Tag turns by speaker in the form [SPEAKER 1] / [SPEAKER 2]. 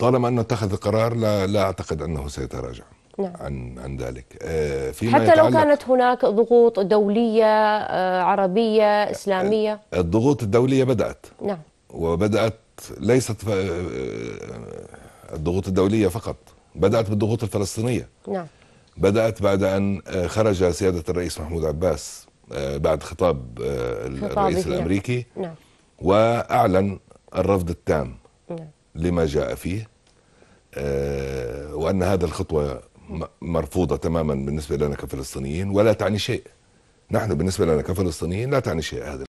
[SPEAKER 1] طالما انه اتخذ القرار لا لا اعتقد انه سيتراجع نعم. عن عن ذلك آه، فيما حتى لو كانت
[SPEAKER 2] هناك ضغوط دوليه آه، عربيه اسلاميه
[SPEAKER 1] الضغوط الدوليه بدات نعم وبدات ليست آه، الضغوط الدوليه فقط بدات بالضغوط الفلسطينيه نعم بدات بعد ان خرج سياده الرئيس محمود عباس بعد خطاب الرئيس الامريكي نعم. واعلن الرفض التام نعم. لما جاء فيه آه، وأن هذا الخطوة مرفوضة تماما بالنسبة لنا كفلسطينيين ولا تعني شيء نحن بالنسبة لنا كفلسطينيين لا تعني شيء هذا